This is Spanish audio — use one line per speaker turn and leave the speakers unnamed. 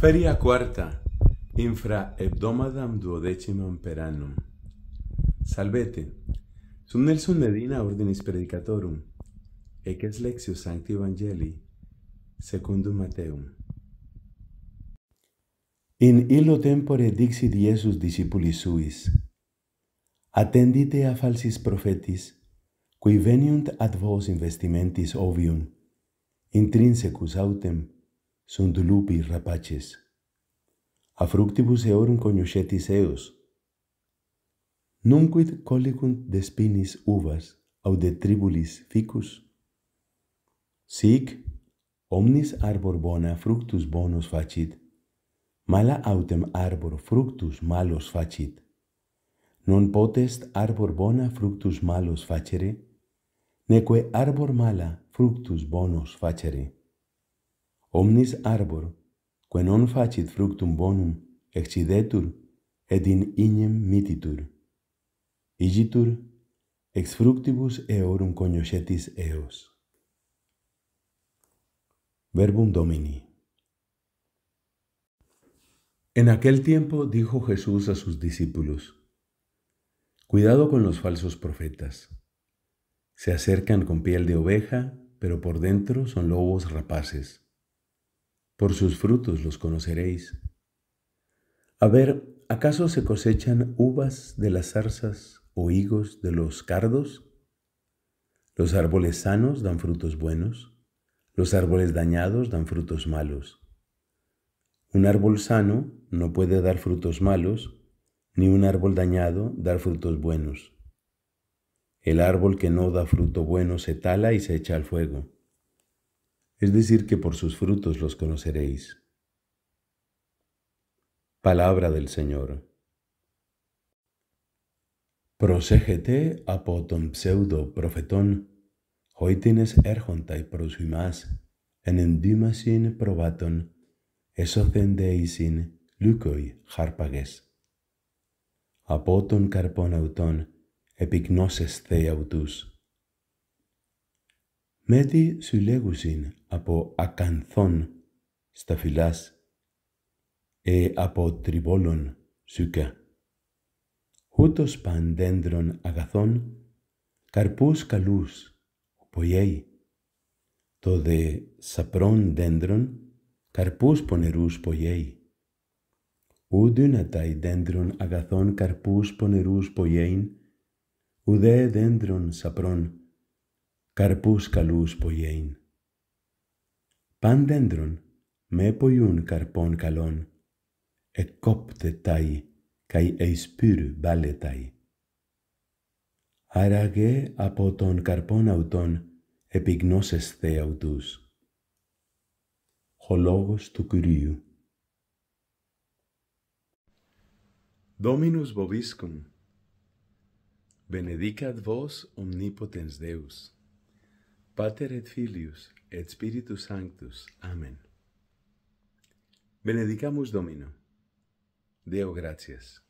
Feria quarta, infra hebdomadam duodecimam per annum. Salvete, sum Nelson Medina ordinis predicatorum, eces lexio sancti evangelii, secundum Mateum. In illo tempore dixit Iesus discipulis suis, attendite a falsis profetis, qui veniunt ad vos investimentis ovium, intrinsecus autem, sunt lupi rapaces. A fructibus eorum cognoscetis eos. Numquid colicunt de spinis uvas, au de tribulis ficus? Sic, omnis arbor bona fructus bonus facit, mala autem arbor fructus malos facit. Non potest arbor bona fructus malos facere, neque arbor mala fructus bonus facere. omnis arbor, que non facit fructum bonum, excidetur, et in ignem mititur. Igitur, ex fructibus eorum cognoscetis eos. Verbum Domini. En aquel tiempo dijo Jesús a sus discípulos, Cuidado con los falsos profetas. Se acercan con piel de oveja, pero por dentro son lobos rapaces por sus frutos los conoceréis. A ver, ¿acaso se cosechan uvas de las zarzas o higos de los cardos? Los árboles sanos dan frutos buenos, los árboles dañados dan frutos malos. Un árbol sano no puede dar frutos malos, ni un árbol dañado dar frutos buenos. El árbol que no da fruto bueno se tala y se echa al fuego es decir, que por sus frutos los conoceréis. Palabra del Señor. Proségete apoton poton pseudo profetón, hoitines erjontai prosumas, en endumasin probaton, esocendeisin lucoi harpages. Apoton carpon auton, epignoses autus. σου συλλέγουσιν από ακανθών στα φυλάς ε από τριβόλων σούκα. Ούτως παντέντρων αγαθών, καρπούς καλούς, ποιέι, το δε σαπρών δέντρων, καρπούς πονερούς ποιέι. να τα δέντρων αγαθών καρπούς πονερούς ποιέιν, ουδέ δέντρων σαπρών, καρπούς καλούς ποιεῖν. Παν δέντρον, με ποιούν καρπών καλών, εκόπτε τάι, καί εισπύρ μπάλε τάι. Άραγε από τον καρπών αυτών, επιγνώσεσθε αυτούς. Χολόγος λόγος του Κυρίου. Dominus vobiscum, benedicat vos omnipotens Deus. Pater et filius et spiritus sanctus. Amen. Benedicamus Domino. Deo gratias.